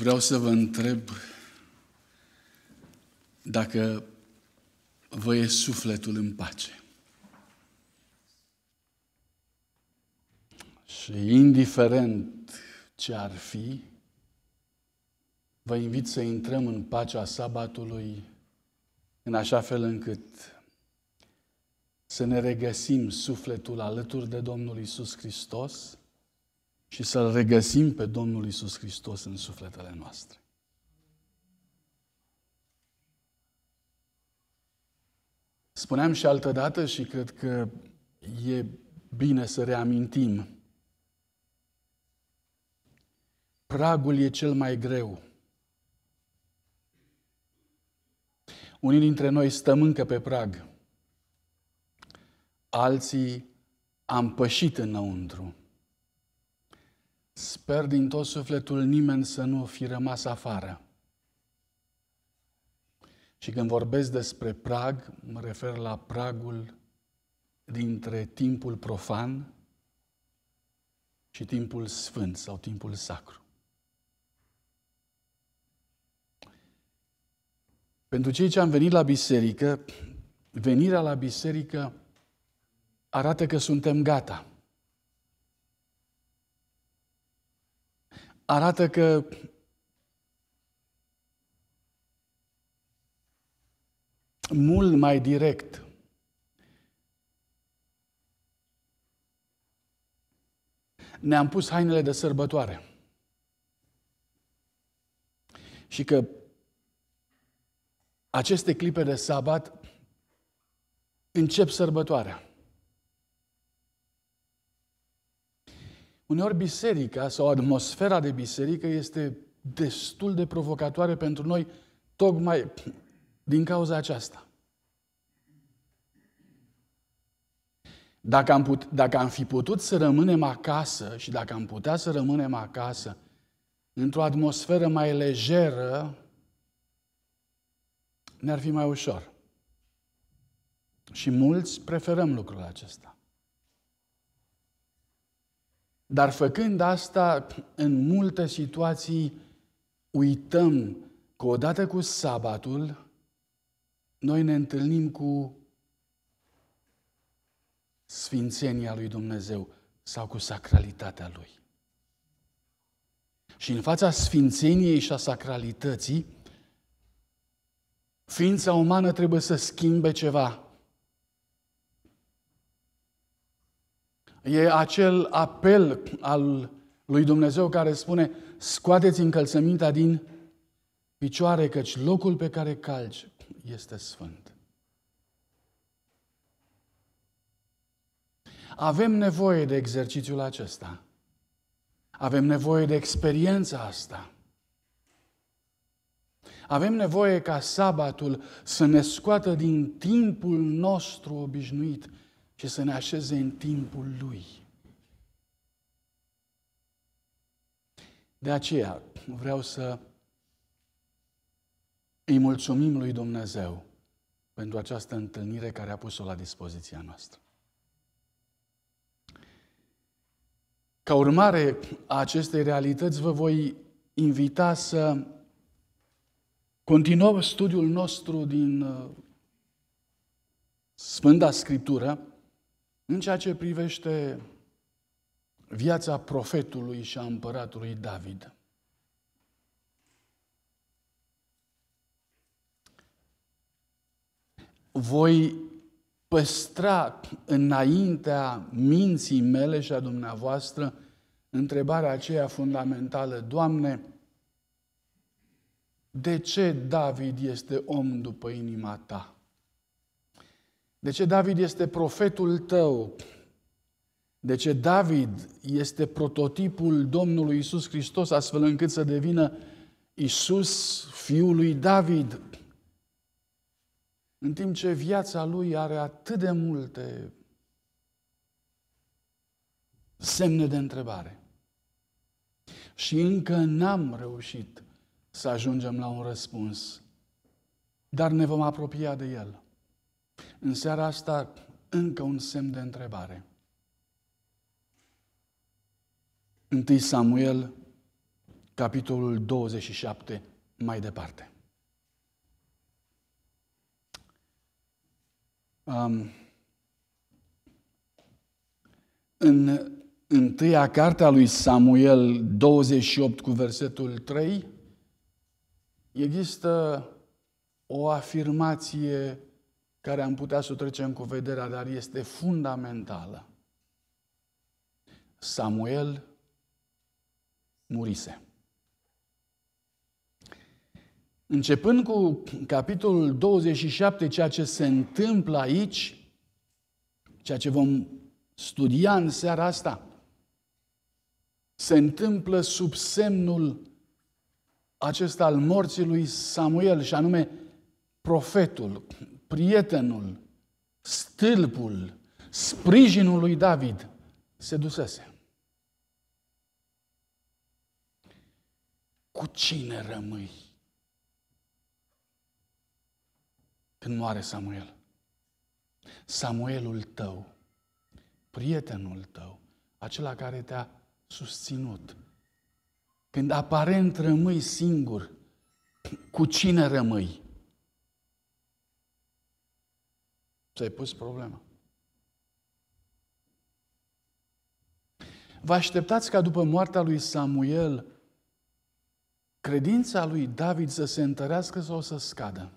Vreau să vă întreb dacă vă e sufletul în pace. Și indiferent ce ar fi, vă invit să intrăm în pacea sabatului în așa fel încât să ne regăsim sufletul alături de Domnul Isus Hristos și să-L regăsim pe Domnul Isus Hristos în sufletele noastre. Spuneam și altă dată și cred că e bine să reamintim. Pragul e cel mai greu. Unii dintre noi stăm încă pe prag. Alții am pășit înăuntru. Sper din tot sufletul nimeni să nu fi rămas afară. Și când vorbesc despre prag, mă refer la pragul dintre timpul profan și timpul sfânt sau timpul sacru. Pentru cei ce am venit la biserică, venirea la biserică arată că suntem gata. arată că mult mai direct ne-am pus hainele de sărbătoare. Și că aceste clipe de sabat încep sărbătoarea. Uneori biserica sau atmosfera de biserică este destul de provocatoare pentru noi, tocmai din cauza aceasta. Dacă am, put, dacă am fi putut să rămânem acasă și dacă am putea să rămânem acasă, într-o atmosferă mai lejeră, ne-ar fi mai ușor. Și mulți preferăm lucrul acesta. Dar făcând asta, în multe situații uităm că odată cu sabatul, noi ne întâlnim cu sfințenia lui Dumnezeu sau cu sacralitatea lui. Și în fața sfințeniei și a sacralității, ființa umană trebuie să schimbe ceva. E acel apel al lui Dumnezeu care spune, scoateți încălțămintea din picioare, căci locul pe care calci este sfânt. Avem nevoie de exercițiul acesta. Avem nevoie de experiența asta. Avem nevoie ca sabatul să ne scoată din timpul nostru obișnuit și să ne așeze în timpul Lui. De aceea vreau să îi mulțumim lui Dumnezeu pentru această întâlnire care a pus-o la dispoziția noastră. Ca urmare a acestei realități, vă voi invita să continuăm studiul nostru din uh, Sfânta Scriptură, în ceea ce privește viața profetului și a împăratului David. Voi păstra înaintea minții mele și a dumneavoastră întrebarea aceea fundamentală, Doamne, de ce David este om după inima ta? De ce David este profetul tău? De ce David este prototipul Domnului Isus Hristos, astfel încât să devină Isus, fiul lui David? În timp ce viața lui are atât de multe semne de întrebare. Și încă n-am reușit să ajungem la un răspuns, dar ne vom apropia de el. În seara asta, încă un semn de întrebare. 1 Samuel, capitolul 27, mai departe. Um, în întâia carte a lui Samuel 28 cu versetul 3 există o afirmație care am putea să o trecem cu vederea, dar este fundamentală. Samuel murise. Începând cu capitolul 27, ceea ce se întâmplă aici, ceea ce vom studia în seara asta, se întâmplă sub semnul acesta al morții lui Samuel, și anume profetul, prietenul, stâlpul, sprijinul lui David se dusese. Cu cine rămâi când moare Samuel? Samuelul tău, prietenul tău, acela care te-a susținut. Când aparent rămâi singur, cu cine rămâi? Ți-ai pus problema. Vă așteptați ca după moartea lui Samuel, credința lui David să se întărească sau să scadă?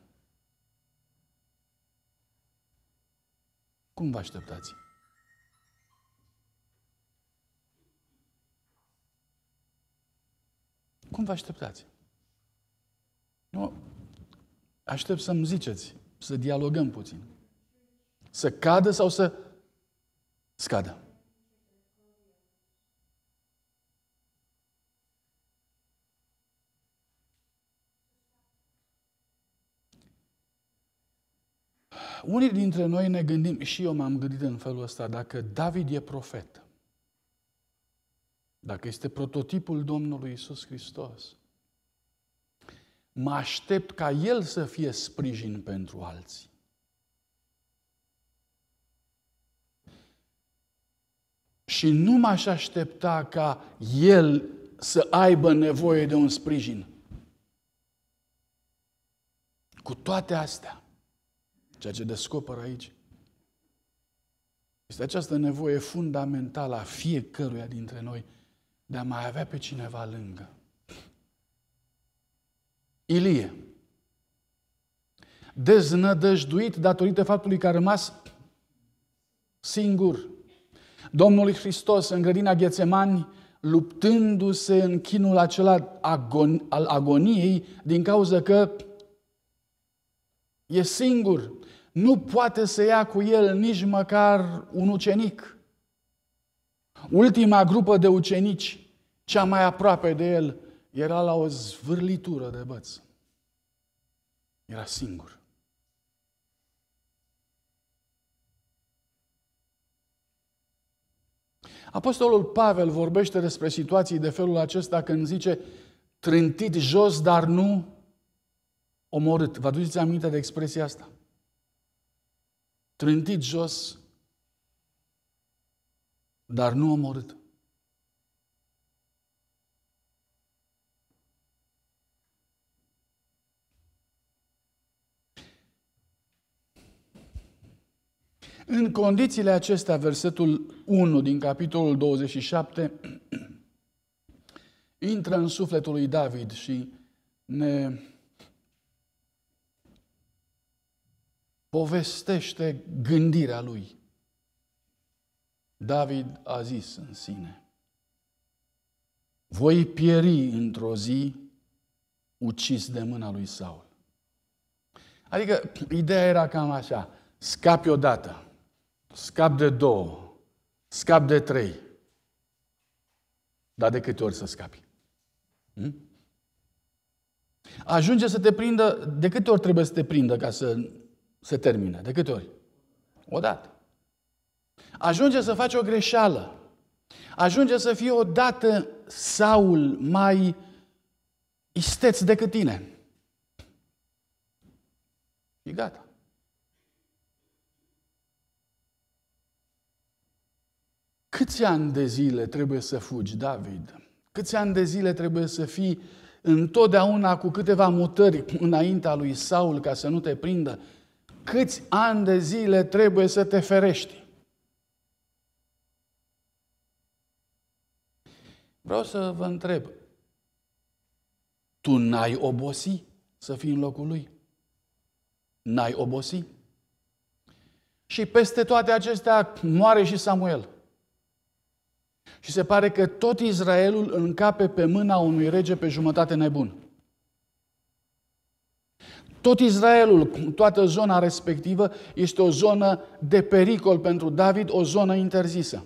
Cum vă așteptați? Cum vă așteptați? Nu, aștept să-mi ziceți, să dialogăm puțin. Să cadă sau să scadă. Unii dintre noi ne gândim, și eu m-am gândit în felul ăsta, dacă David e profet, dacă este prototipul Domnului Isus Hristos, mă aștept ca el să fie sprijin pentru alții. și nu m-aș aștepta ca el să aibă nevoie de un sprijin. Cu toate astea, ceea ce descoperă aici, este această nevoie fundamentală a fiecăruia dintre noi de a mai avea pe cineva lângă. Ilie, deznădăjduit datorită faptului că a rămas singur Domnului Hristos în grădina Ghețemani, luptându-se în chinul acela agon, al agoniei, din cauza că e singur, nu poate să ia cu el nici măcar un ucenic. Ultima grupă de ucenici, cea mai aproape de el, era la o zvârlitură de băț. Era singur. Apostolul Pavel vorbește despre situații de felul acesta când zice trântit jos, dar nu omorât. Vă aduceți aminte de expresia asta? Trântit jos, dar nu omorât. În condițiile acestea, versetul 1 din capitolul 27 intră în sufletul lui David și ne povestește gândirea lui. David a zis în sine, voi pieri într-o zi ucis de mâna lui Saul. Adică ideea era cam așa, scapi odată, Scap de două, scap de trei. Dar de câte ori să scapi? Hmm? Ajunge să te prindă, de câte ori trebuie să te prindă ca să se termine? De câte ori? Odată. Ajunge să faci o greșeală. Ajunge să fie odată Saul mai isteț decât tine. E gata. Câți ani de zile trebuie să fugi, David? Câți ani de zile trebuie să fii întotdeauna cu câteva mutări înaintea lui Saul ca să nu te prindă? Câți ani de zile trebuie să te ferești? Vreau să vă întreb, tu n-ai obosi să fii în locul lui? N-ai obosi? Și peste toate acestea moare și Samuel. Și se pare că tot Israelul încape pe mâna unui rege pe jumătate nebun. Tot Israelul, toată zona respectivă, este o zonă de pericol pentru David, o zonă interzisă.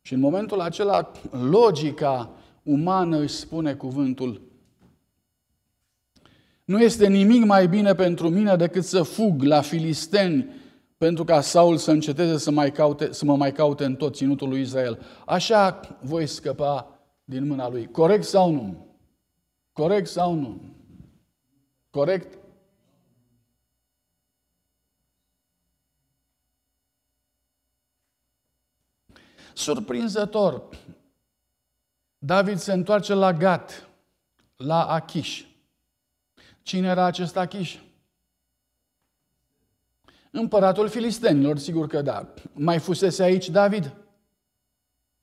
Și în momentul acela, logica umană își spune cuvântul. Nu este nimic mai bine pentru mine decât să fug la filisteni pentru ca Saul să înceteze să, mai caute, să mă mai caute în tot ținutul lui Israel. Așa voi scăpa din mâna lui. Corect sau nu? Corect sau nu? Corect? Surprinzător, David se întoarce la Gat, la Achish. Cine era acest Achish? împăratul filistenilor, sigur că da. Mai fusese aici David?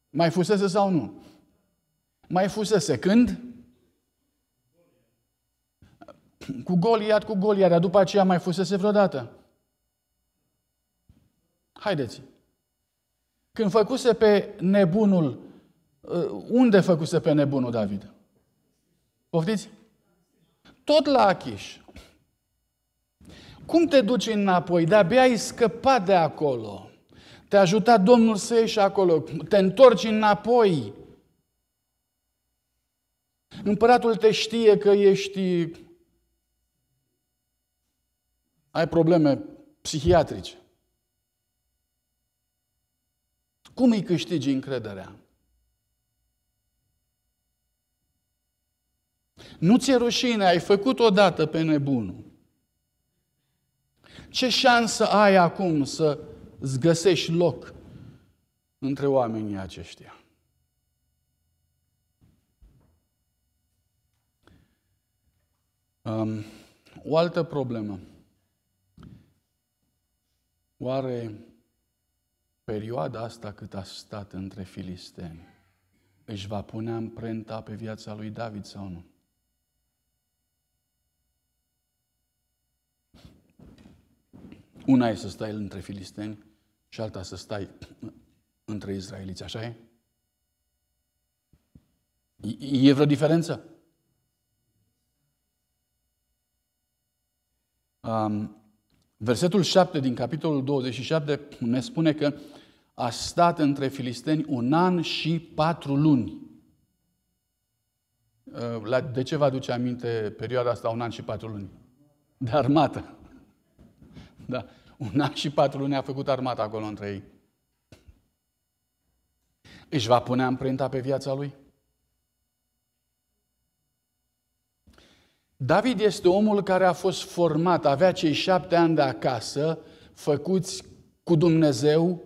Mai fusese sau nu? Mai fusese când? Cu Goliat, cu Goliat, dar după aceea mai fusese vreodată. Haideți. Când făcuse pe nebunul, uh, unde făcuse pe nebunul David? Poftiți? Tot la Achish. Cum te duci înapoi? De-abia ai scăpat de acolo. Te-a ajutat Domnul să ieși acolo. Te întorci înapoi. Împăratul te știe că ești... Ai probleme psihiatrice. Cum îi câștigi încrederea? Nu ți-e rușine, ai făcut odată pe nebunul. Ce șansă ai acum să îți găsești loc între oamenii aceștia? Um, o altă problemă. Oare perioada asta cât a stat între filisteni își va pune amprenta pe viața lui David sau nu? Una e să stai între filisteni și alta să stai între izraeliți, așa e? E vreo diferență? Um, versetul 7 din capitolul 27 ne spune că a stat între filisteni un an și patru luni. Ă, de ce vă aduce aminte perioada asta, un an și patru luni? De armată. Da. Un an și patru luni a făcut armata acolo între ei. Își va pune amprenta pe viața lui? David este omul care a fost format, avea cei șapte ani de acasă, făcuți cu Dumnezeu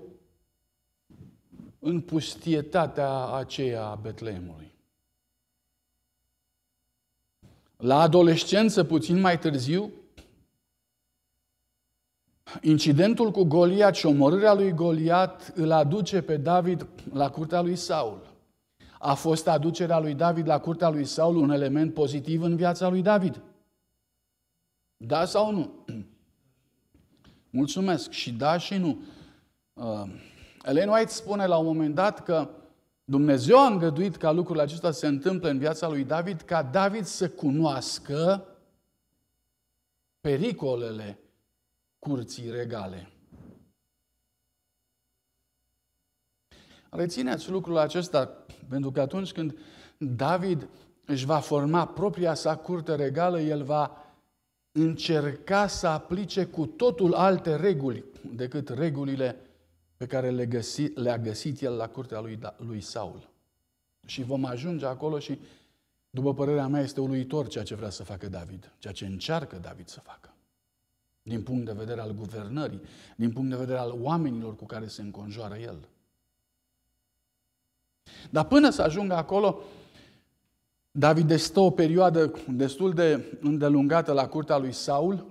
în pustietatea aceea a Betleemului. La adolescență, puțin mai târziu, Incidentul cu Goliat și omorârea lui Goliat îl aduce pe David la curtea lui Saul. A fost aducerea lui David la curtea lui Saul un element pozitiv în viața lui David? Da sau nu? Mulțumesc. Și da și nu. Uh, Ellen White spune la un moment dat că Dumnezeu a îngăduit ca lucrurile acesta să se întâmple în viața lui David, ca David să cunoască pericolele curții regale. Rețineți lucrul acesta, pentru că atunci când David își va forma propria sa curte regală, el va încerca să aplice cu totul alte reguli decât regulile pe care le găsi, le-a găsit el la curtea lui, da, lui Saul. Și vom ajunge acolo și, după părerea mea, este uluitor ceea ce vrea să facă David, ceea ce încearcă David să facă din punct de vedere al guvernării, din punct de vedere al oamenilor cu care se înconjoară el. Dar până să ajungă acolo, David stă o perioadă destul de îndelungată la curtea lui Saul.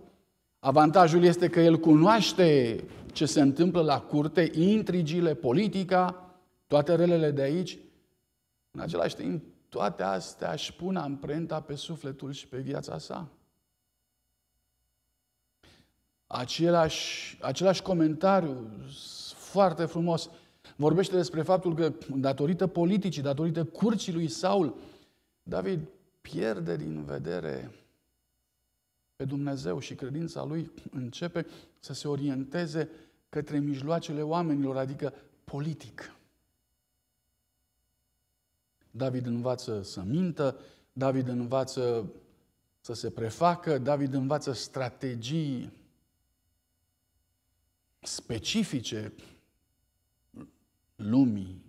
Avantajul este că el cunoaște ce se întâmplă la curte, intrigile, politica, toate relele de aici. În același timp, toate astea își pun amprenta pe sufletul și pe viața sa. Același, același comentariu, foarte frumos, vorbește despre faptul că datorită politicii, datorită curții lui Saul, David pierde din vedere pe Dumnezeu și credința lui începe să se orienteze către mijloacele oamenilor, adică politic. David învață să mintă, David învață să se prefacă, David învață strategii specifice lumii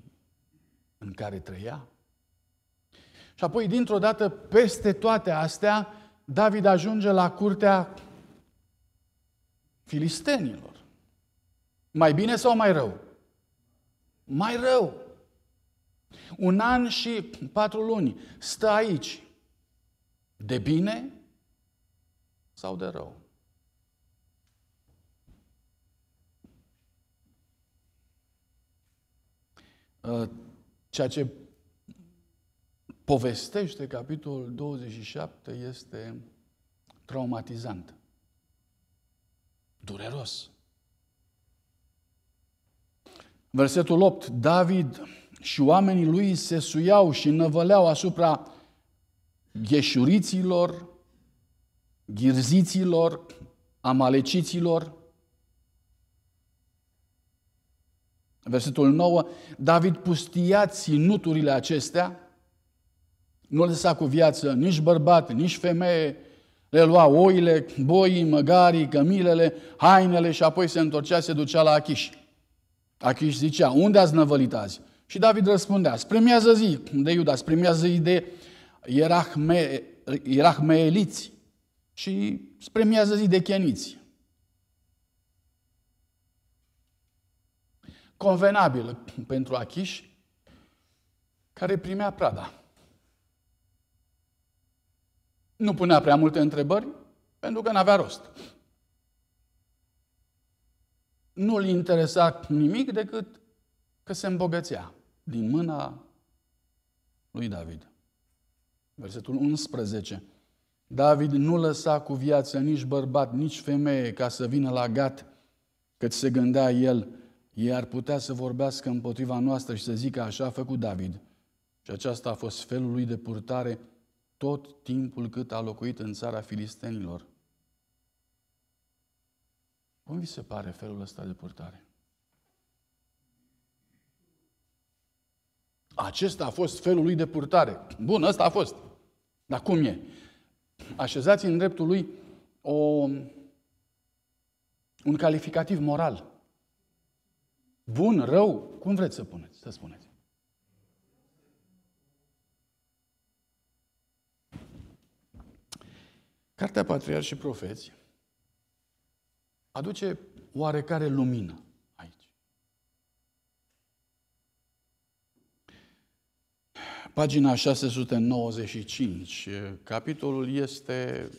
în care trăia. Și apoi, dintr-o dată, peste toate astea, David ajunge la curtea filistenilor. Mai bine sau mai rău? Mai rău. Un an și patru luni stă aici. De bine sau de rău? Uh, ceea ce povestește capitolul 27 este traumatizant, dureros. Versetul 8. David și oamenii lui se suiau și năvăleau asupra gheșuriților, ghirziților, amaleciților, versetul 9, David pustia ținuturile acestea, nu lăsa cu viață nici bărbat, nici femeie, le lua oile, boii, măgarii, cămilele, hainele și apoi se întorcea, se ducea la Achish. Achish zicea, unde ați năvălit azi? Și David răspundea, spremează zi de Iuda, spremează zi de Ierahme, Ierahmeeliți și spremează zi de Cheniți. convenabilă pentru Achiș, care primea prada. Nu punea prea multe întrebări, pentru că n-avea rost. Nu-l interesa nimic decât că se îmbogățea din mâna lui David. Versetul 11. David nu lăsa cu viață nici bărbat, nici femeie ca să vină la gat, cât se gândea el, ei ar putea să vorbească împotriva noastră și să zică așa a făcut David. Și aceasta a fost felul lui de purtare tot timpul cât a locuit în țara filistenilor. Cum vi se pare felul ăsta de purtare? Acesta a fost felul lui de purtare. Bun, ăsta a fost. Dar cum e? Așezați în dreptul lui o, un calificativ moral. Bun, rău, cum vreți să puneți, să spuneți. Cartea Patriar și Profeți aduce oarecare lumină aici. Pagina 695, capitolul este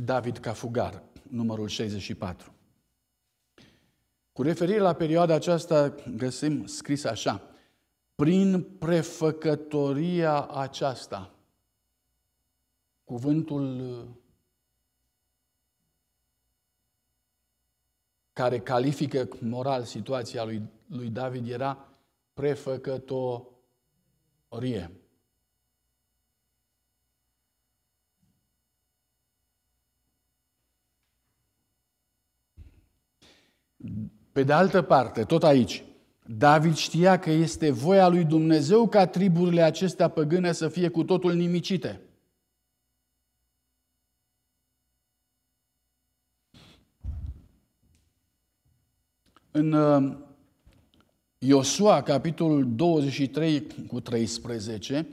David ca fugar, numărul 64. Cu referire la perioada aceasta găsim scris așa, prin prefăcătoria aceasta, cuvântul care califică moral situația lui, lui David era prefăcătorie. Pe de altă parte, tot aici, David știa că este voia lui Dumnezeu ca triburile acestea păgâne să fie cu totul nimicite. În uh, Iosua, capitolul 23 cu 13,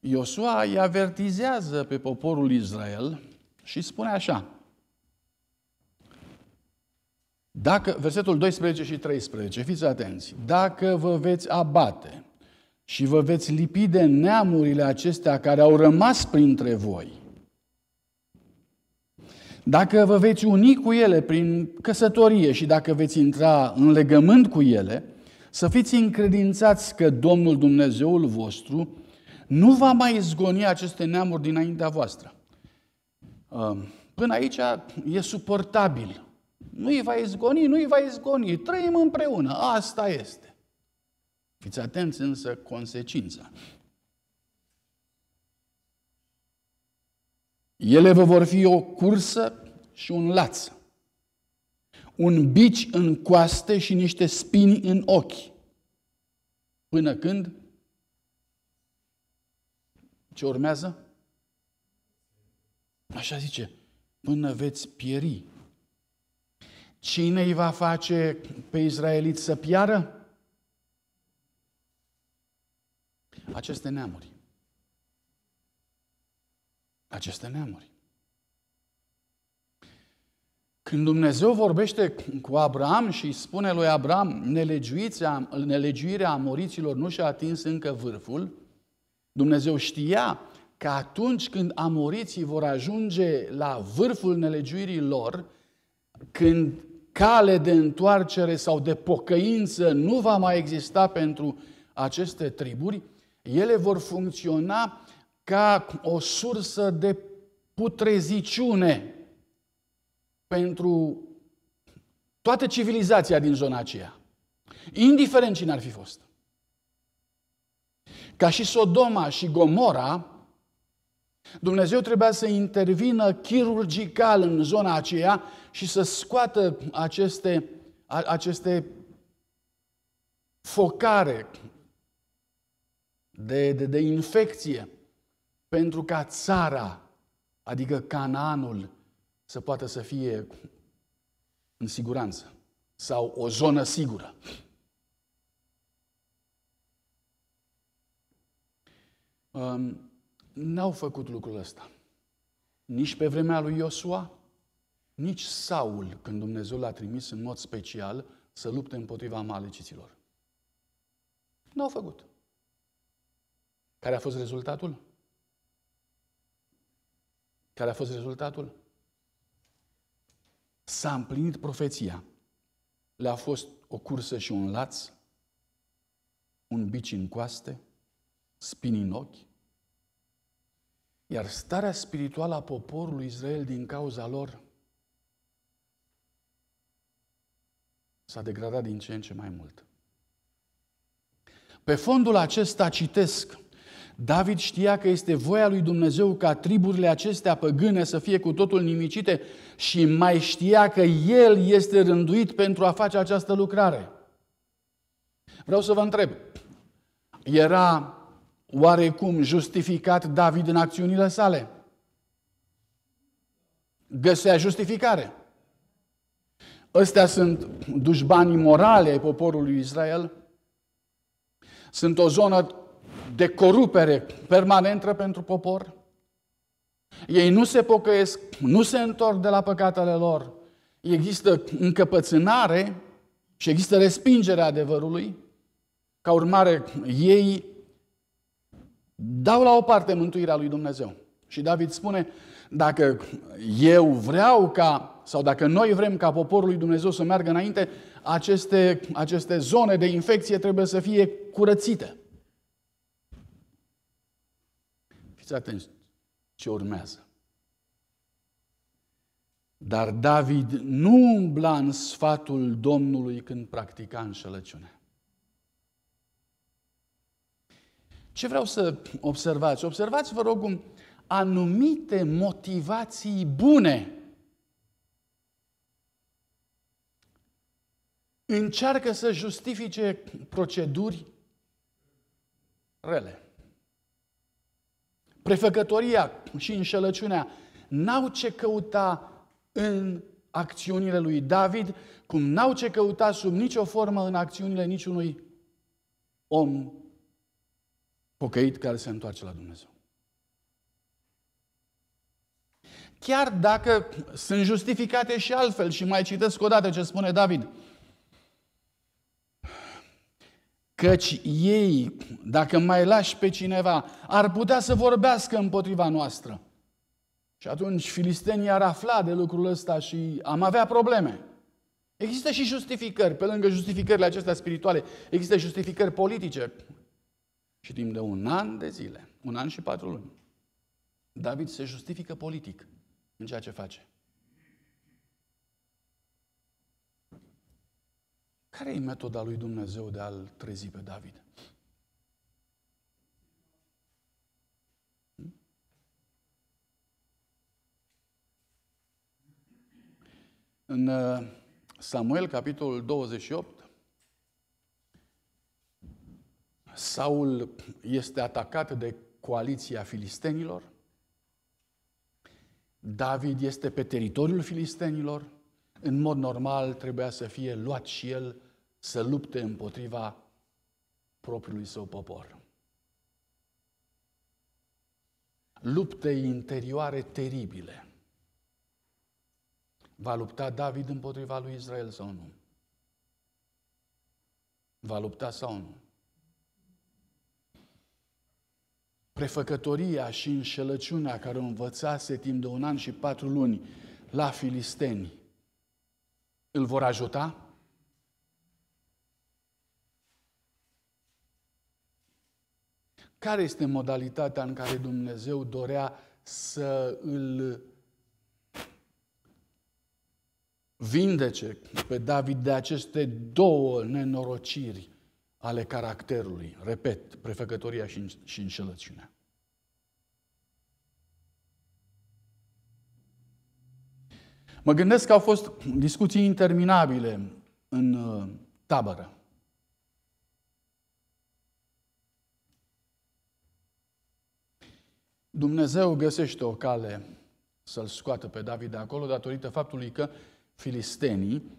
Iosua îi avertizează pe poporul Israel și spune așa, dacă, versetul 12 și 13, fiți atenți. Dacă vă veți abate și vă veți lipi de neamurile acestea care au rămas printre voi, dacă vă veți uni cu ele prin căsătorie și dacă veți intra în legământ cu ele, să fiți încredințați că Domnul Dumnezeul vostru nu va mai izgoni aceste neamuri dinaintea voastră. Ă, până aici e suportabil nu îi va izgoni, nu îi va izgoni. Trăim împreună. Asta este. Fiți atenți însă consecința. Ele vă vor fi o cursă și un laț, un bici în coaste și niște spini în ochi. Până când? Ce urmează? Așa zice, până veți pieri Cine îi va face pe israeliți să piară? Aceste neamuri. Aceste neamuri. Când Dumnezeu vorbește cu Abraham și îi spune lui Abraham, nelegiuirea amoriților nu și-a atins încă vârful, Dumnezeu știa că atunci când amoriții vor ajunge la vârful nelegiuirii lor, când cale de întoarcere sau de pocăință nu va mai exista pentru aceste triburi, ele vor funcționa ca o sursă de putreziciune pentru toată civilizația din zona aceea, indiferent cine ar fi fost. Ca și Sodoma și Gomora, Dumnezeu trebuia să intervină chirurgical în zona aceea și să scoată aceste, aceste focare de, de, de infecție pentru ca țara, adică Canaanul, să poată să fie în siguranță sau o zonă sigură. Um, n-au făcut lucrul ăsta. Nici pe vremea lui Iosua, nici Saul, când Dumnezeu l-a trimis în mod special să lupte împotriva amaleciților. N-au făcut. Care a fost rezultatul? Care a fost rezultatul? S-a împlinit profeția. Le-a fost o cursă și un laț, un bici în coaste, spini în ochi, iar starea spirituală a poporului Israel din cauza lor s-a degradat din ce în ce mai mult. Pe fondul acesta citesc, David știa că este voia lui Dumnezeu ca triburile acestea păgâne să fie cu totul nimicite și mai știa că el este rânduit pentru a face această lucrare. Vreau să vă întreb, era oarecum justificat David în acțiunile sale? Găsea justificare. Ăstea sunt dușbanii morale ai poporului Israel. Sunt o zonă de corupere permanentă pentru popor. Ei nu se pocăiesc, nu se întorc de la păcatele lor. Există încăpățânare și există respingerea adevărului. Ca urmare, ei Dau la o parte mântuirea lui Dumnezeu. Și David spune, dacă eu vreau ca, sau dacă noi vrem ca poporul lui Dumnezeu să meargă înainte, aceste, aceste zone de infecție trebuie să fie curățite. Fiți atenți ce urmează. Dar David nu umbla în sfatul Domnului când practica înșelăciunea. Ce vreau să observați? Observați, vă rog, anumite motivații bune. Încearcă să justifice proceduri rele. Prefăcătoria și înșelăciunea n-au ce căuta în acțiunile lui David, cum n-au ce căuta sub nicio formă în acțiunile niciunui om pocăit care se întoarce la Dumnezeu. Chiar dacă sunt justificate și altfel, și mai citesc o dată ce spune David, căci ei, dacă mai lași pe cineva, ar putea să vorbească împotriva noastră. Și atunci filistenii ar afla de lucrul ăsta și am avea probleme. Există și justificări, pe lângă justificările acestea spirituale, există justificări politice. Și timp de un an de zile, un an și patru luni, David se justifică politic în ceea ce face. Care e metoda lui Dumnezeu de a-l trezi pe David? Hm? În uh, Samuel, capitolul 28, Saul este atacat de coaliția filistenilor, David este pe teritoriul filistenilor, în mod normal trebuia să fie luat și el să lupte împotriva propriului său popor. Lupte interioare teribile. Va lupta David împotriva lui Israel sau nu? Va lupta sau nu? prefăcătoria și înșelăciunea care o învățase timp de un an și patru luni la filisteni, îl vor ajuta? Care este modalitatea în care Dumnezeu dorea să îl vindece pe David de aceste două nenorociri? ale caracterului, repet, prefăcătoria și înșelăciunea. Mă gândesc că au fost discuții interminabile în uh, tabără. Dumnezeu găsește o cale să-l scoată pe David de acolo datorită faptului că filistenii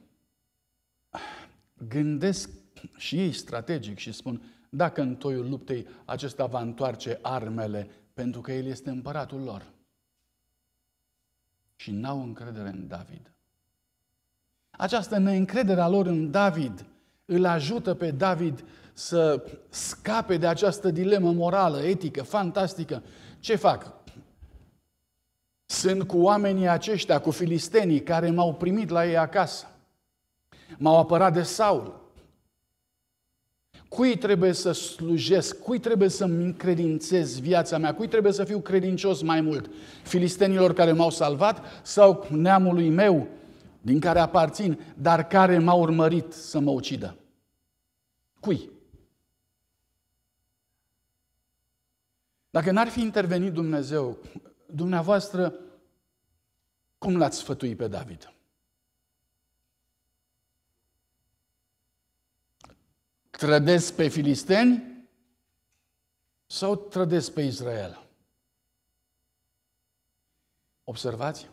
gândesc și ei strategic și spun, dacă în toiul luptei acesta va întoarce armele, pentru că el este împăratul lor. Și n-au încredere în David. Această neîncredere a lor în David îl ajută pe David să scape de această dilemă morală, etică, fantastică. Ce fac? Sunt cu oamenii aceștia, cu filistenii care m-au primit la ei acasă. M-au apărat de Saul. Cui trebuie să slujesc? Cui trebuie să-mi încredințez viața mea? Cui trebuie să fiu credincios mai mult? Filistenilor care m-au salvat sau neamului meu din care aparțin, dar care m-a urmărit să mă ucidă? Cui? Dacă n-ar fi intervenit Dumnezeu, dumneavoastră, cum l-ați sfătuit pe David? trădesc pe filisteni sau trădesc pe Israel? Observați?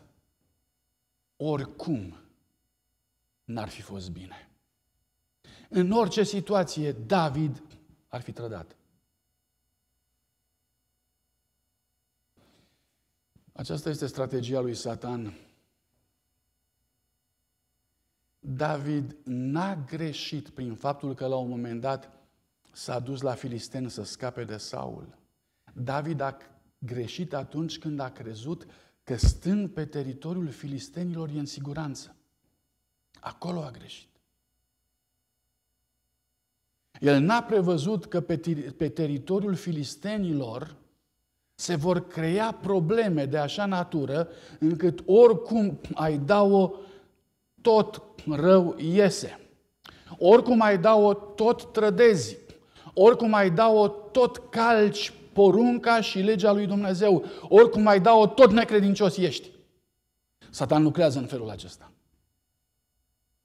Oricum n-ar fi fost bine. În orice situație, David ar fi trădat. Aceasta este strategia lui Satan David n-a greșit prin faptul că la un moment dat s-a dus la Filisten să scape de Saul. David a greșit atunci când a crezut că stând pe teritoriul filistenilor e în siguranță. Acolo a greșit. El n-a prevăzut că pe, pe teritoriul filistenilor se vor crea probleme de așa natură încât oricum ai da-o tot rău iese. Oricum ai da-o, tot trădezi. Oricum ai da-o, tot calci porunca și legea lui Dumnezeu. Oricum ai da-o, tot necredincios ești. Satan lucrează în felul acesta.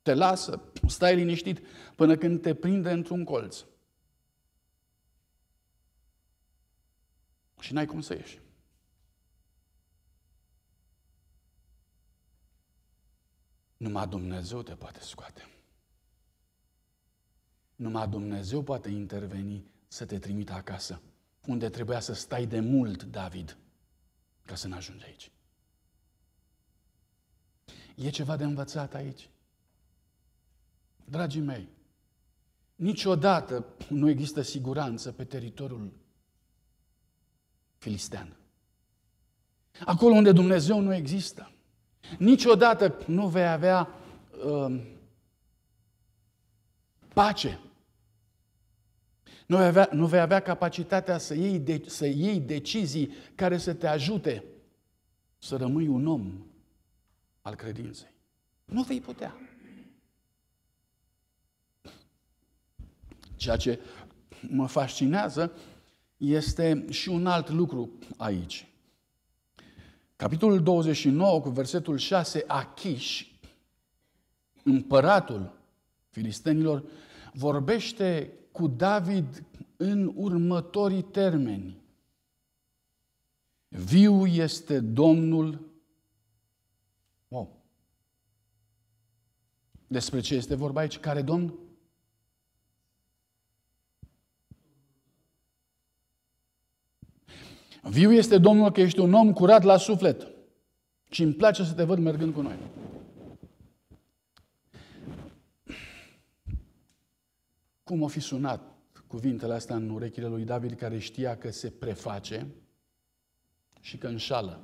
Te lasă, stai liniștit până când te prinde într-un colț. Și n-ai cum să ieși. Numai Dumnezeu te poate scoate. Numai Dumnezeu poate interveni să te trimită acasă, unde trebuia să stai de mult, David, ca să n-ajungi aici. E ceva de învățat aici? Dragii mei, niciodată nu există siguranță pe teritoriul filistean. Acolo unde Dumnezeu nu există. Niciodată nu vei avea uh, pace. Nu vei, avea, nu vei avea capacitatea să iei, de, să iei decizii care să te ajute să rămâi un om al credinței. Nu vei putea. Ceea ce mă fascinează este și un alt lucru aici. Capitolul 29 cu versetul 6, Achish, împăratul filistenilor, vorbește cu David în următorii termeni. Viu este Domnul. Wow. Despre ce este vorba aici? Care Domn? Viu este Domnul că ești un om curat la suflet și îmi place să te văd mergând cu noi. Cum o fi sunat cuvintele astea în urechile lui David care știa că se preface și că înșală.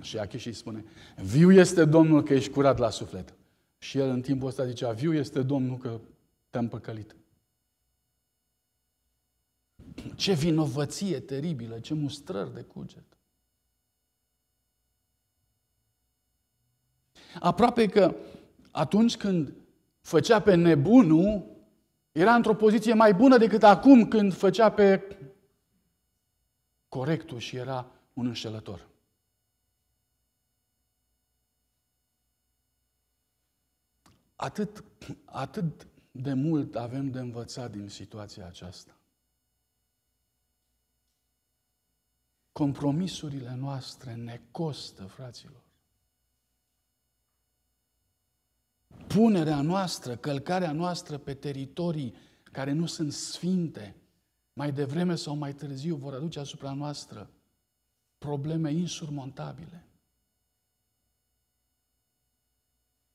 Și Achish îi spune, viu este Domnul că ești curat la suflet. Și el în timpul ăsta zicea, viu este Domnul că te-am păcălit. Ce vinovăție teribilă, ce mustrări de cuget. Aproape că atunci când făcea pe nebunul, era într-o poziție mai bună decât acum când făcea pe corectul și era un înșelător. Atât, atât de mult avem de învățat din situația aceasta. Compromisurile noastre ne costă, fraților. Punerea noastră, călcarea noastră pe teritorii care nu sunt sfinte, mai devreme sau mai târziu vor aduce asupra noastră probleme insurmontabile.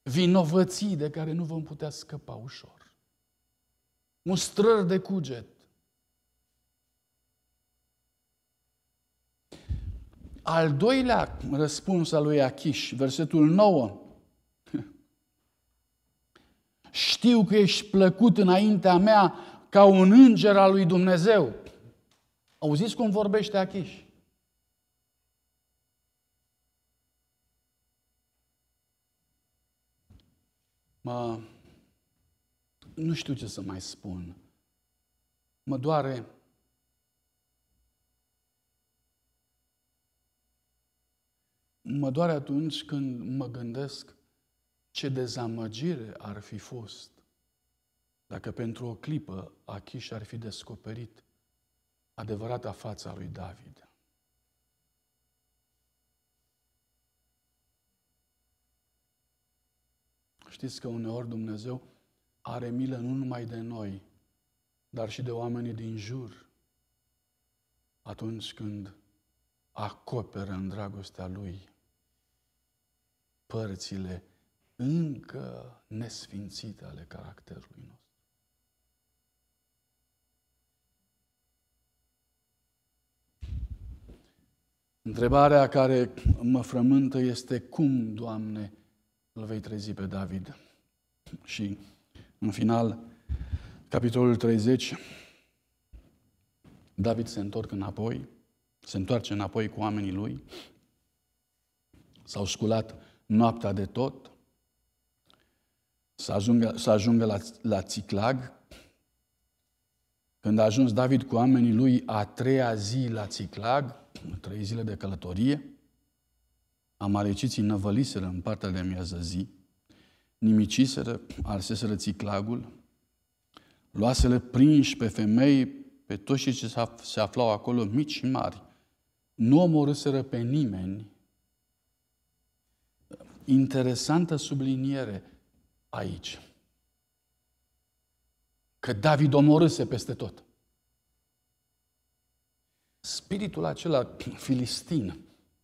Vinovății de care nu vom putea scăpa ușor. Mustrări de cuget, Al doilea răspuns al lui Achiș, versetul 9. Știu că ești plăcut înaintea mea ca un înger al lui Dumnezeu. Auziți cum vorbește Achiș? Mă, nu știu ce să mai spun. Mă doare Mă doare atunci când mă gândesc ce dezamăgire ar fi fost dacă pentru o clipă Achish ar fi descoperit adevărata fața lui David. Știți că uneori Dumnezeu are milă nu numai de noi, dar și de oamenii din jur, atunci când acoperă în dragostea Lui părțile încă nesfințite ale caracterului nostru. Întrebarea care mă frământă este cum, Doamne, îl vei trezi pe David? Și în final, capitolul 30, David se întorc înapoi, se întoarce înapoi cu oamenii lui, s-au sculat noaptea de tot, să ajungă, să ajungă la, la Țiclag. Când a ajuns David cu oamenii lui a treia zi la Țiclag, trei zile de călătorie, amareciții năvăliseră în partea de miază zi, nimiciseră, arseseră Țiclagul, luaseră prinși pe femei, pe toți cei ce se aflau acolo, mici și mari. Nu omorâseră pe nimeni, interesantă subliniere aici. Că David omorâse peste tot. Spiritul acela filistin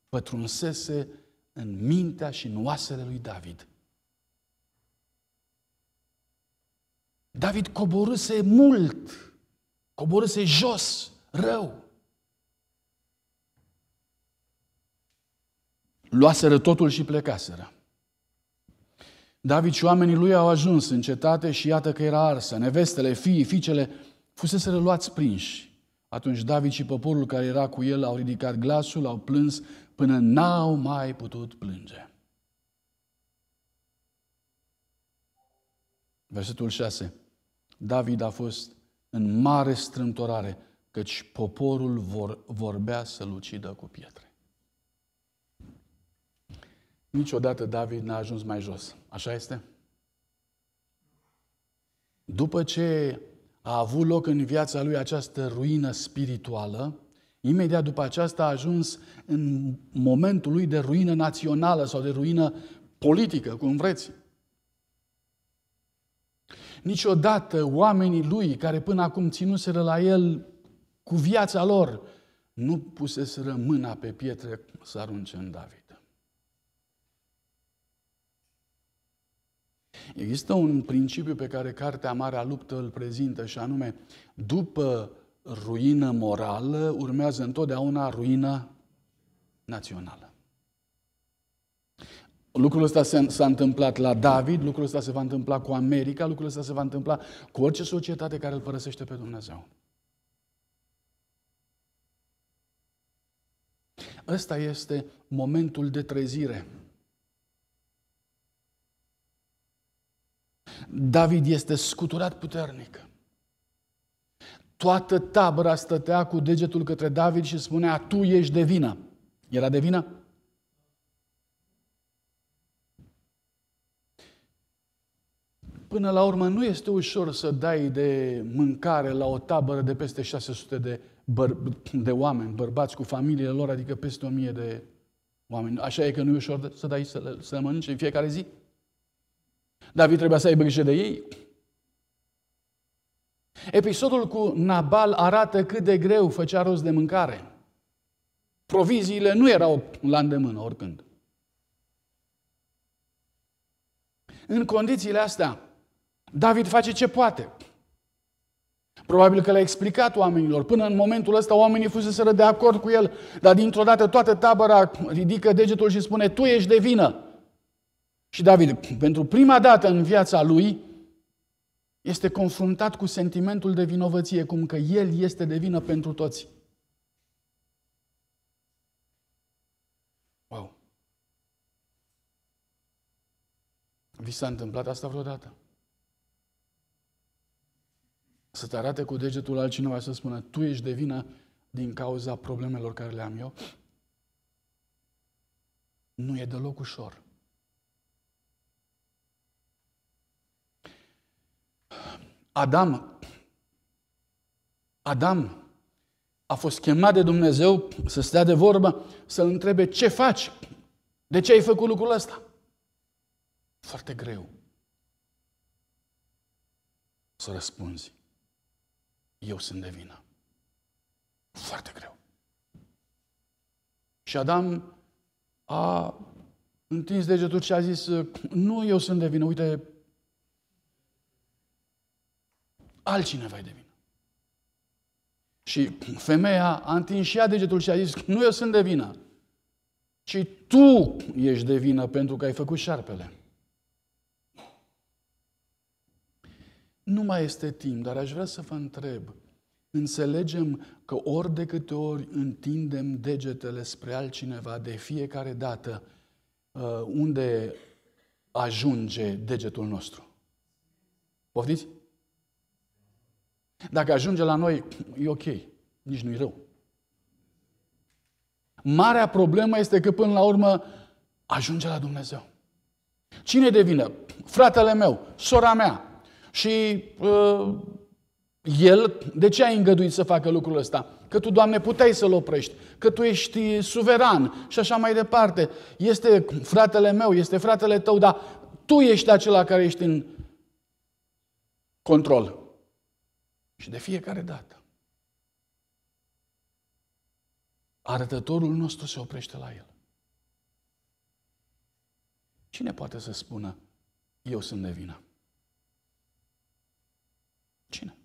pătrunsese în mintea și în oasele lui David. David coborâse mult, coborâse jos, rău. luaseră totul și plecaseră. David și oamenii lui au ajuns în cetate și iată că era arsă. Nevestele, fiii, fiicele fuseseră luați prinși. Atunci David și poporul care era cu el au ridicat glasul, au plâns până n-au mai putut plânge. Versetul 6. David a fost în mare strâmtorare, căci poporul vor, vorbea să-l ucidă cu pietre niciodată David n-a ajuns mai jos. Așa este? După ce a avut loc în viața lui această ruină spirituală, imediat după aceasta a ajuns în momentul lui de ruină națională sau de ruină politică, cum vreți. Niciodată oamenii lui, care până acum ținuseră la el cu viața lor, nu puseseră mâna pe pietre să arunce în David. Există un principiu pe care Cartea a Luptă îl prezintă și anume, după ruină morală urmează întotdeauna ruină națională. Lucrul ăsta s-a întâmplat la David, lucrul ăsta se va întâmpla cu America, lucrul ăsta se va întâmpla cu orice societate care îl părăsește pe Dumnezeu. Ăsta este momentul de trezire. David este scuturat puternic. Toată tabăra stătea cu degetul către David și spunea, tu ești de vină. Era de vină? Până la urmă, nu este ușor să dai de mâncare la o tabără de peste 600 de, băr- de oameni, bărbați cu familiile lor, adică peste 1000 de oameni. Așa e că nu e ușor să dai să, le, să le mănânci în fiecare zi? David trebuia să ai grijă de ei. Episodul cu Nabal arată cât de greu făcea rost de mâncare. Proviziile nu erau la îndemână oricând. În condițiile astea, David face ce poate. Probabil că le-a explicat oamenilor. Până în momentul ăsta oamenii fuseseră de acord cu el, dar dintr-o dată toată tabăra ridică degetul și spune, tu ești de vină. Și David, pentru prima dată în viața lui, este confruntat cu sentimentul de vinovăție, cum că el este de vină pentru toți. Wow! Vi s-a întâmplat asta vreodată? Să te arate cu degetul altcineva și să spună, tu ești de vină din cauza problemelor care le am eu? Nu e deloc ușor. Adam, Adam a fost chemat de Dumnezeu să stea de vorbă, să-l întrebe ce faci, de ce ai făcut lucrul ăsta. Foarte greu să răspunzi, eu sunt de vină. Foarte greu. Și Adam a întins degetul și a zis, nu eu sunt de vină, uite, altcineva e de vină. Și femeia a întins și ea degetul și a zis, nu eu sunt de vină, ci tu ești de vină pentru că ai făcut șarpele. Nu mai este timp, dar aș vrea să vă întreb. Înțelegem că ori de câte ori întindem degetele spre altcineva de fiecare dată, uh, unde ajunge degetul nostru? Poftiți? Dacă ajunge la noi, e ok, nici nu-i rău. Marea problemă este că până la urmă ajunge la Dumnezeu. Cine devine? Fratele meu, sora mea. Și uh, el, de ce ai îngăduit să facă lucrul ăsta? Că tu, Doamne, puteai să-l oprești, că tu ești suveran și așa mai departe. Este fratele meu, este fratele tău, dar tu ești acela care ești în control. Și de fiecare dată, arătătorul nostru se oprește la el. Cine poate să spună, eu sunt de vină? Cine?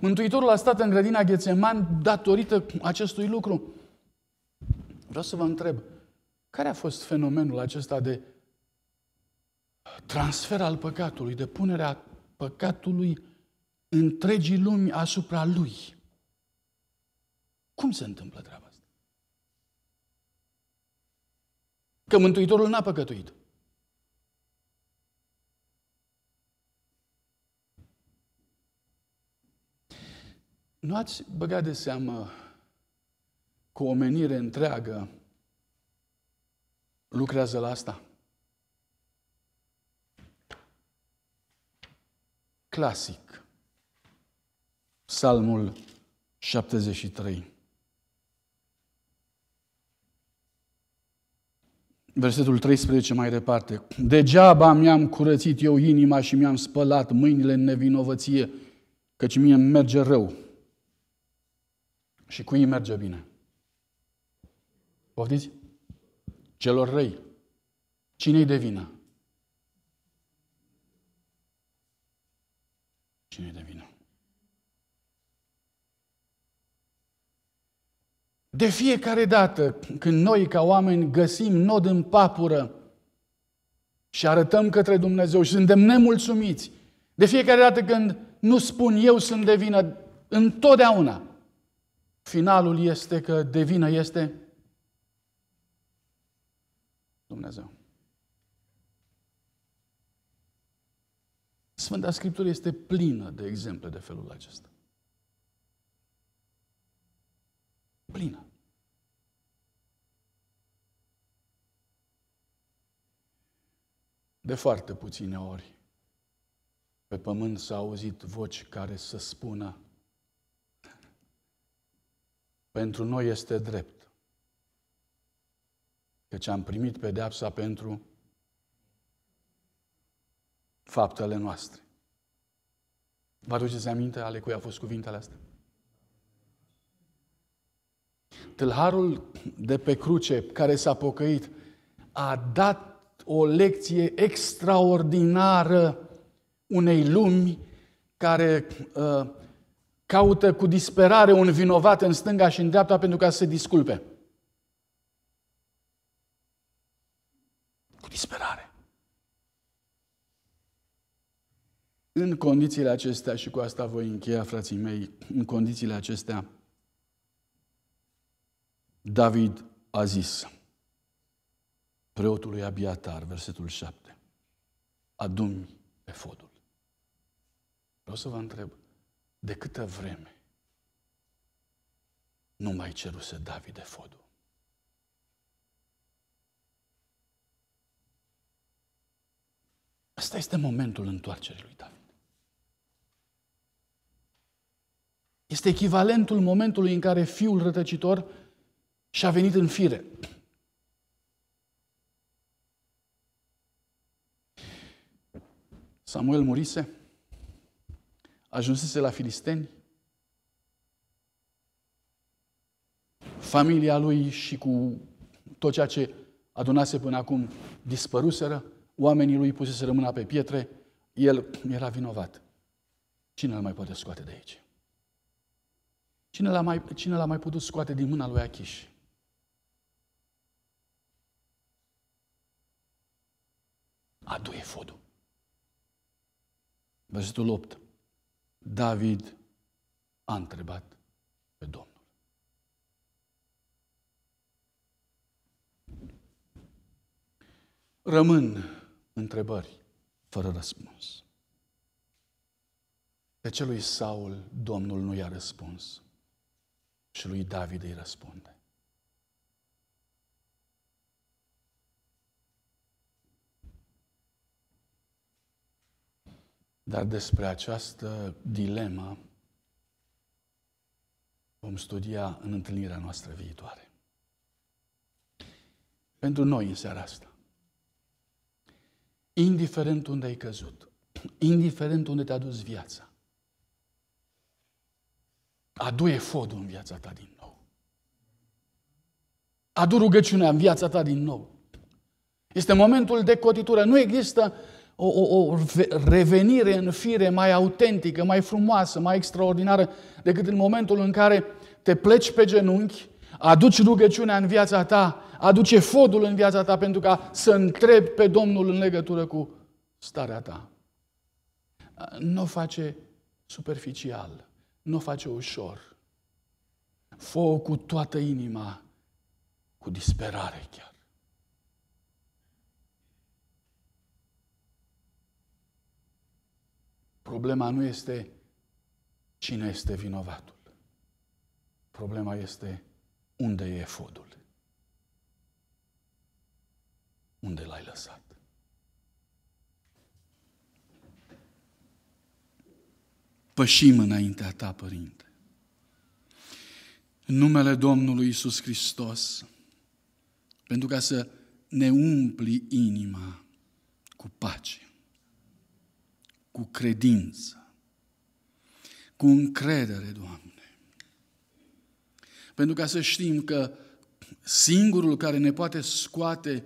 Mântuitorul a stat în grădina Ghețeman datorită acestui lucru. Vreau să vă întreb, care a fost fenomenul acesta de transfer al păcatului, depunerea păcatului întregii lumi asupra lui. Cum se întâmplă treaba asta? Că Mântuitorul n-a păcătuit. Nu ați băgat de seamă cu o menire întreagă lucrează la asta? clasic. Psalmul 73. Versetul 13 mai departe. Degeaba mi-am curățit eu inima și mi-am spălat mâinile în nevinovăție, căci mie îmi merge rău și cui îi merge bine. Poftiți? Celor răi. Cine-i de vină? cine de vină. De fiecare dată când noi ca oameni găsim nod în papură și arătăm către Dumnezeu și suntem nemulțumiți, de fiecare dată când nu spun eu sunt de vină, întotdeauna finalul este că de vină este Dumnezeu. Sfânta Scriptură este plină de exemple de felul acesta. Plină. De foarte puține ori pe pământ s-a auzit voci care să spună pentru noi este drept, că ce am primit pedeapsa pentru faptele noastre. Vă aduceți aminte ale cui a fost cuvintele astea? Tâlharul de pe cruce care s-a pocăit a dat o lecție extraordinară unei lumi care uh, caută cu disperare un vinovat în stânga și în dreapta pentru ca să se disculpe. În condițiile acestea, și cu asta voi încheia, frații mei, în condițiile acestea, David a zis preotului Abiatar, versetul 7, adumi pe fodul. Vreau să vă întreb, de câtă vreme nu mai ceruse David de fodul? Asta este momentul întoarcerii lui David. Este echivalentul momentului în care fiul rătăcitor și-a venit în fire. Samuel murise, ajunsese la filisteni, familia lui și cu tot ceea ce adunase până acum dispăruseră, oamenii lui pusese rămâna pe pietre, el era vinovat. Cine îl mai poate scoate de aici? Cine l-a mai, cine l-a mai putut scoate din mâna lui A Adu efodul. Versetul 8. David a întrebat pe Domnul. Rămân întrebări fără răspuns. De celui Saul, Domnul nu i-a răspuns. Și lui David îi răspunde. Dar despre această dilemă vom studia în întâlnirea noastră viitoare. Pentru noi în seara asta, indiferent unde ai căzut, indiferent unde te-a dus viața, adu efodul în viața ta din nou. Adu rugăciunea în viața ta din nou. Este momentul de cotitură. Nu există o, o, o revenire în fire mai autentică, mai frumoasă, mai extraordinară decât în momentul în care te pleci pe genunchi, aduci rugăciunea în viața ta, aduce fodul în viața ta pentru ca să întrebi pe Domnul în legătură cu starea ta. Nu o face superficial nu o face ușor. fă cu toată inima, cu disperare chiar. Problema nu este cine este vinovatul. Problema este unde e fodul. Unde l-ai lăsat? pășim înaintea Ta, Părinte. În numele Domnului Isus Hristos, pentru ca să ne umpli inima cu pace, cu credință, cu încredere, Doamne. Pentru ca să știm că singurul care ne poate scoate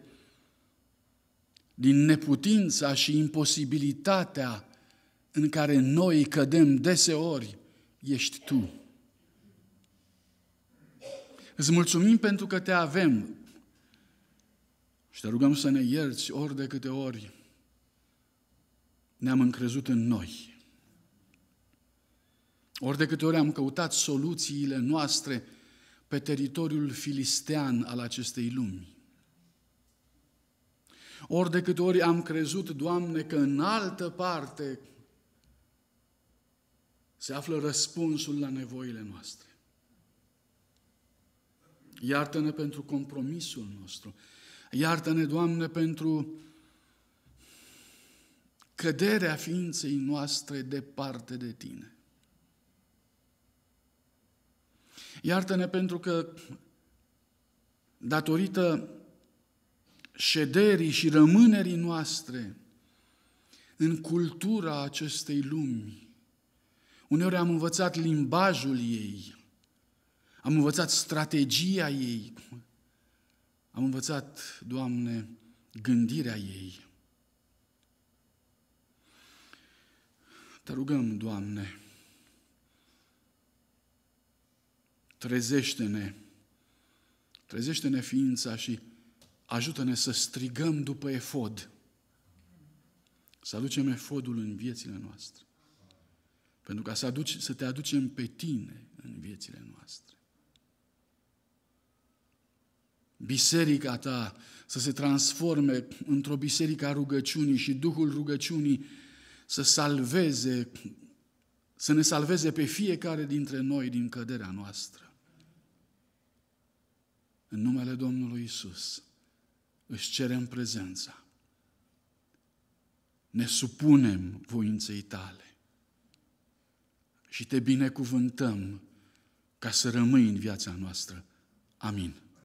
din neputința și imposibilitatea în care noi cădem deseori ești Tu. Îți mulțumim pentru că Te avem și Te rugăm să ne ierți ori de câte ori ne-am încrezut în noi. Ori de câte ori am căutat soluțiile noastre pe teritoriul filistean al acestei lumi. Ori de câte ori am crezut, Doamne, că în altă parte se află răspunsul la nevoile noastre. Iartă-ne pentru compromisul nostru. Iartă-ne, Doamne, pentru căderea ființei noastre departe de Tine. Iartă-ne pentru că, datorită șederii și rămânerii noastre în cultura acestei lumi, Uneori am învățat limbajul ei, am învățat strategia ei, am învățat, Doamne, gândirea ei. Te rugăm, Doamne, trezește-ne, trezește-ne ființa și ajută-ne să strigăm după efod, să aducem efodul în viețile noastre. Pentru ca să, aduci, să te aducem pe tine în viețile noastre. Biserica ta să se transforme într-o biserică a rugăciunii și Duhul rugăciunii să salveze, să ne salveze pe fiecare dintre noi din căderea noastră. În numele Domnului Isus își cerem prezența. Ne supunem voinței tale și te binecuvântăm ca să rămâi în viața noastră. Amin.